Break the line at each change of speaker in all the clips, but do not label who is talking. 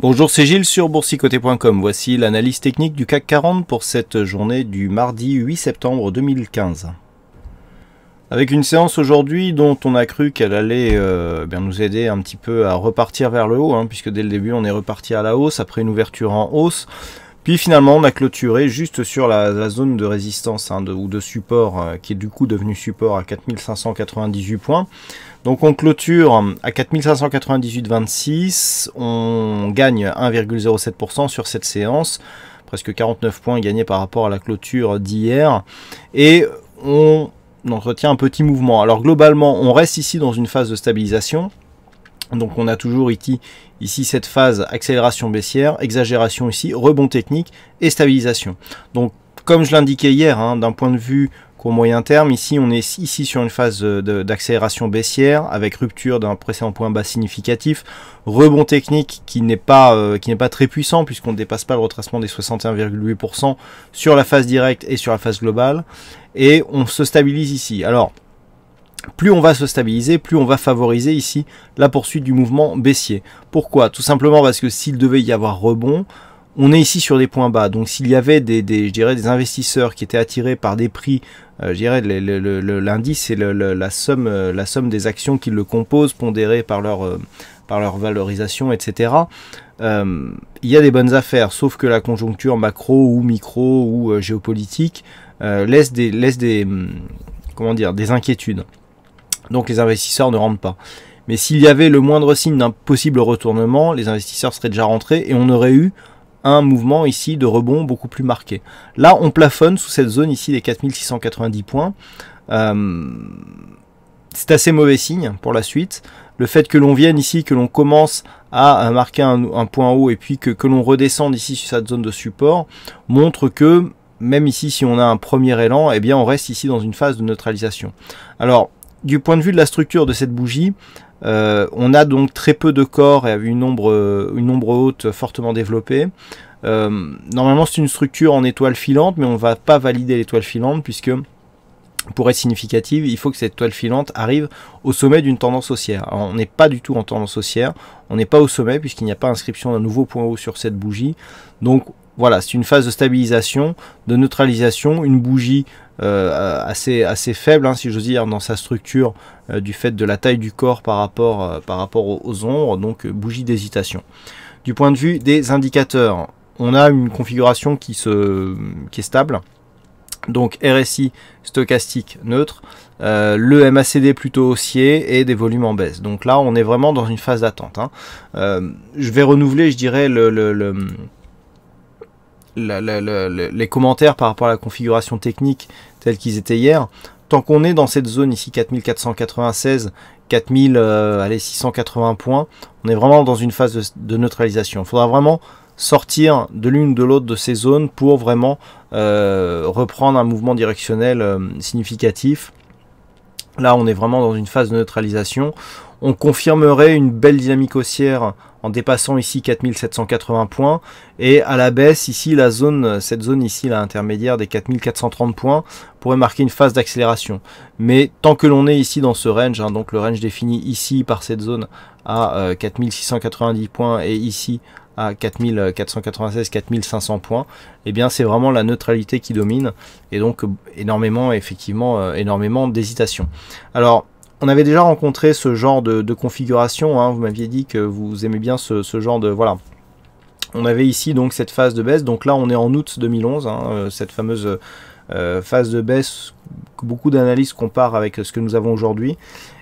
Bonjour, c'est Gilles sur boursicoté.com. Voici l'analyse technique du CAC 40 pour cette journée du mardi 8 septembre 2015. Avec une séance aujourd'hui dont on a cru qu'elle allait euh, bien nous aider un petit peu à repartir vers le haut, hein, puisque dès le début on est reparti à la hausse après une ouverture en hausse. Puis finalement, on a clôturé juste sur la, zone de résistance hein, ou de support, euh, qui est du coup devenu support à 4598 points. Donc on clôture à 4598,26, on gagne 1,07% sur cette séance, presque 49 points gagnés par rapport à la clôture d'hier, et on entretient un petit mouvement. Alors globalement, on reste ici dans une phase de stabilisation, donc on a toujours ici, cette phase accélération baissière, exagération ici, rebond technique et stabilisation. Donc comme je l'indiquais hier, hein, d'un point de vue au moyen terme, ici on est ici sur une phase d'accélération baissière avec rupture d'un précédent point bas significatif, rebond technique qui n'est pas euh, qui n'est pas très puissant puisqu'on ne dépasse pas le retracement des 61,8% sur la phase directe et sur la phase globale et on se stabilise ici. Alors plus on va se stabiliser, plus on va favoriser ici la poursuite du mouvement baissier. Pourquoi Tout simplement parce que s'il devait y avoir rebond, on est ici sur des points bas. Donc s'il y avait des, des, des investisseurs qui étaient attirés par des prix, euh, je dirais l'indice et la somme, euh, la somme des actions qui le composent, pondérées par leur, euh, par leur valorisation, etc. il y a des bonnes affaires, sauf que la conjoncture macro ou micro ou géopolitique laisse des, laisse des, hum, comment dire, des inquiétudes. Donc les investisseurs ne rentrent pas. Mais s'il y avait le moindre signe d'un possible retournement, les investisseurs seraient déjà rentrés et on aurait eu un mouvement ici de rebond beaucoup plus marqué. Là, on plafonne sous cette zone ici des 4690 points. Euh, c'est assez mauvais signe pour la suite. Le fait que l'on vienne ici, que l'on commence à marquer un, point haut et puis que, que l'on redescende ici sur cette zone de support montre que même ici si on a un premier élan, eh bien on reste ici dans une phase de neutralisation. Alors du point de vue de la structure de cette bougie, euh, on a donc très peu de corps et une ombre, une haute fortement développée. Euh, normalement, c'est une structure en étoile filante, mais on ne va pas valider l'étoile filante puisque pour être significative, il faut que cette étoile filante arrive au sommet d'une tendance haussière. on n'est pas du tout en tendance haussière, on n'est pas au sommet puisqu'il n'y a pas inscription d'un nouveau point haut sur cette bougie. Donc voilà, c'est une phase de stabilisation, de neutralisation, une bougie euh, assez, assez faible, hein, si j'ose dire, dans sa structure euh, du fait de la taille du corps par rapport, euh, par rapport aux, ombres, donc bougie d'hésitation. Du point de vue des indicateurs, on a une configuration qui, se, est stable, donc RSI stochastique neutre, le MACD plutôt haussier et des volumes en baisse. Donc là, on est vraiment dans une phase d'attente. Hein. je vais renouveler, je dirais, le les commentaires par rapport à la configuration technique telle qu'ils étaient hier, tant qu'on est dans cette zone ici 4496, 4680 euh, points, on est vraiment dans une phase de, neutralisation. Il faudra vraiment sortir de l'une ou de l'autre de ces zones pour vraiment euh, reprendre un mouvement directionnel euh, significatif Là, on est vraiment dans une phase de neutralisation. On confirmerait une belle dynamique haussière en dépassant ici 4780 points et à la baisse ici la zone cette zone ici la intermédiaire des 4430 points pourrait marquer une phase d'accélération. Mais tant que l'on est ici dans ce range hein, donc le range défini ici par cette zone à 4690 euh, points et ici à 4496, 4500 euh, points, et eh bien c'est vraiment la neutralité qui domine et donc euh, énormément, effectivement, euh, énormément d'hésitation. Alors, on avait déjà rencontré ce genre de, configuration, hein. vous m'aviez dit que vous aimez bien ce, genre de... Voilà, on avait ici donc cette phase de baisse, donc là on est en août 2011, hein, cette fameuse phase de baisse que beaucoup d'analyses comparent avec ce que nous avons aujourd'hui.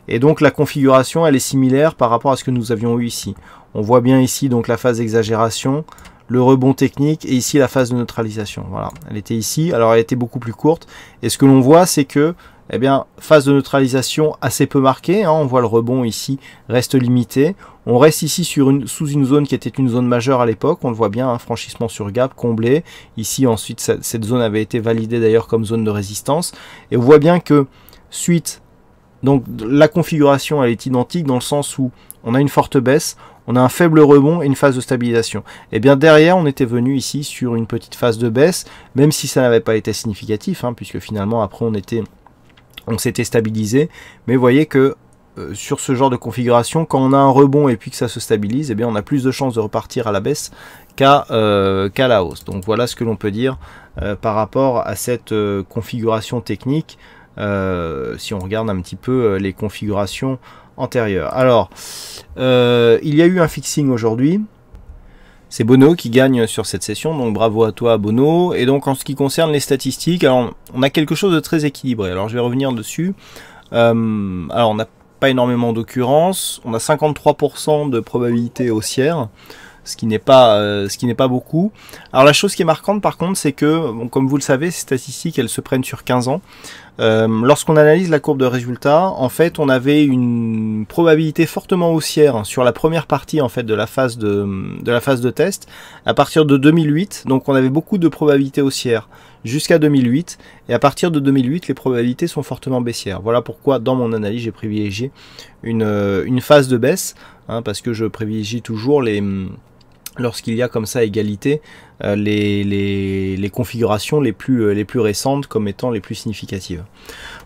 Et donc la configuration elle est similaire par rapport à ce que nous avions eu ici. On voit bien ici donc la phase d'exagération, le rebond technique et ici la phase de neutralisation. Voilà, elle était ici, alors elle était beaucoup plus courte. Et ce que l'on voit, c'est que, eh bien, phase de neutralisation assez peu marquée. Hein. on voit le rebond ici reste limité. On reste ici sur une, sous une zone qui était une zone majeure à l'époque. On le voit bien, un hein, franchissement sur gap comblé. Ici, ensuite, cette zone avait été validée d'ailleurs comme zone de résistance. Et on voit bien que suite donc la configuration elle est identique dans le sens où on a une forte baisse, on a un faible rebond et une phase de stabilisation. Et eh bien derrière, on était venu ici sur une petite phase de baisse, même si ça n'avait pas été significatif, hein, puisque finalement après on était, s'était stabilisé. Mais vous voyez que euh, sur ce genre de configuration, quand on a un rebond et puis que ça se stabilise, eh bien on a plus de chances de repartir à la baisse qu'à euh, la hausse. Donc voilà ce que l'on peut dire euh, par rapport à cette configuration technique. Euh, si on regarde un petit peu euh, les configurations antérieures. Alors, euh, il y a eu un fixing aujourd'hui. C'est Bono qui gagne sur cette session, donc bravo à toi Bono. Et donc en ce qui concerne les statistiques, alors on a quelque chose de très équilibré. Alors je vais revenir dessus. alors on n'a pas énormément d'occurrences, on a 53% de probabilité haussière ce qui n'est pas euh, ce qui n'est pas beaucoup. Alors la chose qui est marquante par contre, c'est que comme vous le savez, ces statistiques elles se prennent sur 15 ans. Euh, lorsqu'on analyse la courbe de résultats, en fait, on avait une probabilité fortement haussière sur la première partie en fait de la phase de, la phase de test à partir de 2008. Donc on avait beaucoup de probabilités haussières jusqu'à 2008 et à partir de 2008, les probabilités sont fortement baissières. Voilà pourquoi dans mon analyse, j'ai privilégié une, euh, phase de baisse hein, parce que je privilégie toujours les lorsqu'il y a comme ça égalité euh, les, configurations les plus, euh, les plus récentes comme étant les plus significatives.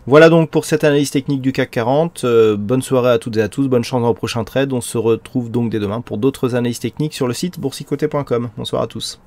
Voilà donc pour cette analyse technique du CAC 40. Euh, bonne soirée à toutes et à tous, bonne chance dans le prochain trade. On se retrouve donc dès demain pour d'autres analyses techniques sur le site boursicoté.com. Bonsoir à tous.